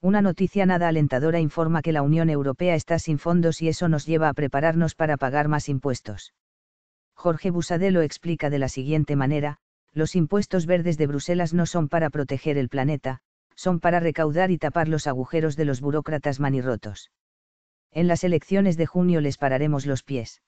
Una noticia nada alentadora informa que la Unión Europea está sin fondos y eso nos lleva a prepararnos para pagar más impuestos. Jorge Busadelo explica de la siguiente manera, los impuestos verdes de Bruselas no son para proteger el planeta, son para recaudar y tapar los agujeros de los burócratas manirrotos. En las elecciones de junio les pararemos los pies.